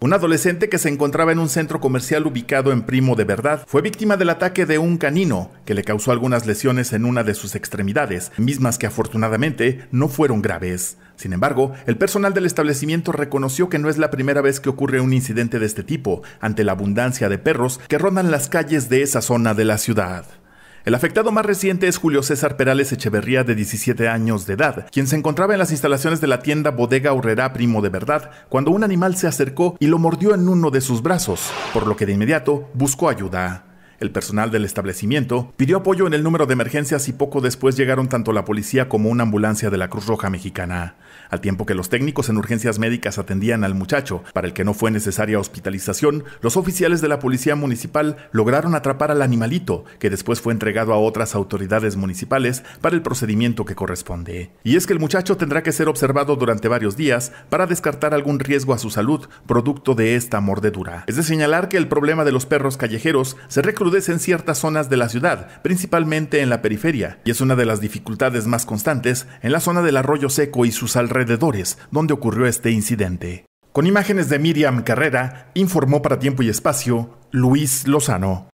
Un adolescente que se encontraba en un centro comercial ubicado en Primo de Verdad fue víctima del ataque de un canino que le causó algunas lesiones en una de sus extremidades, mismas que afortunadamente no fueron graves. Sin embargo, el personal del establecimiento reconoció que no es la primera vez que ocurre un incidente de este tipo, ante la abundancia de perros que rondan las calles de esa zona de la ciudad. El afectado más reciente es Julio César Perales Echeverría, de 17 años de edad, quien se encontraba en las instalaciones de la tienda Bodega Horrera Primo de Verdad cuando un animal se acercó y lo mordió en uno de sus brazos, por lo que de inmediato buscó ayuda. El personal del establecimiento pidió apoyo en el número de emergencias y poco después llegaron tanto la policía como una ambulancia de la Cruz Roja Mexicana, al tiempo que los técnicos en urgencias médicas atendían al muchacho, para el que no fue necesaria hospitalización, los oficiales de la policía municipal lograron atrapar al animalito, que después fue entregado a otras autoridades municipales para el procedimiento que corresponde. Y es que el muchacho tendrá que ser observado durante varios días para descartar algún riesgo a su salud producto de esta mordedura. Es de señalar que el problema de los perros callejeros se en ciertas zonas de la ciudad, principalmente en la periferia, y es una de las dificultades más constantes en la zona del arroyo seco y sus alrededores, donde ocurrió este incidente. Con imágenes de Miriam Carrera, informó para Tiempo y Espacio Luis Lozano.